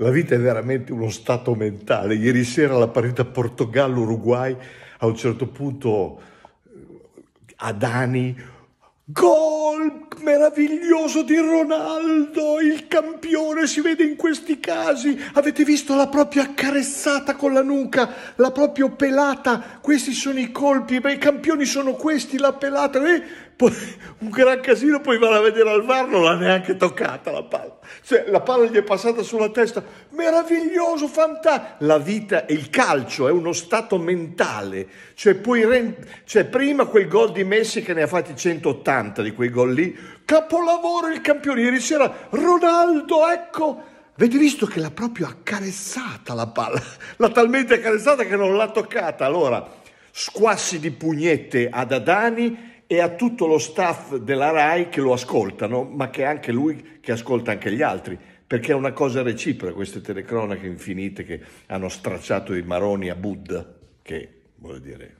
La vita è veramente uno stato mentale. Ieri sera la partita Portogallo-Uruguay, a un certo punto eh, Adani, gol, me meraviglioso di Ronaldo. Il campione si vede in questi casi. Avete visto la propria accarezzata con la nuca, la propria pelata. Questi sono i colpi. Beh, I campioni sono questi, la pelata. Eh, poi, un gran casino, poi vanno a vedere al VAR, non l'ha neanche toccata la palla. Cioè, la palla gli è passata sulla testa. Meraviglioso, fantastico. La vita e il calcio è uno stato mentale. Cioè, poi, cioè prima quel gol di Messi che ne ha fatti 180 di quei gol lì, capolavoro il campione. Ieri sera Ronaldo, ecco. Avete visto che l'ha proprio accarezzata la palla? L'ha talmente accarezzata che non l'ha toccata. Allora, squassi di pugnette ad Adani e a tutto lo staff della RAI che lo ascoltano, ma che è anche lui che ascolta anche gli altri, perché è una cosa reciproca queste telecronache infinite che hanno stracciato i maroni a Buddha, che vuol dire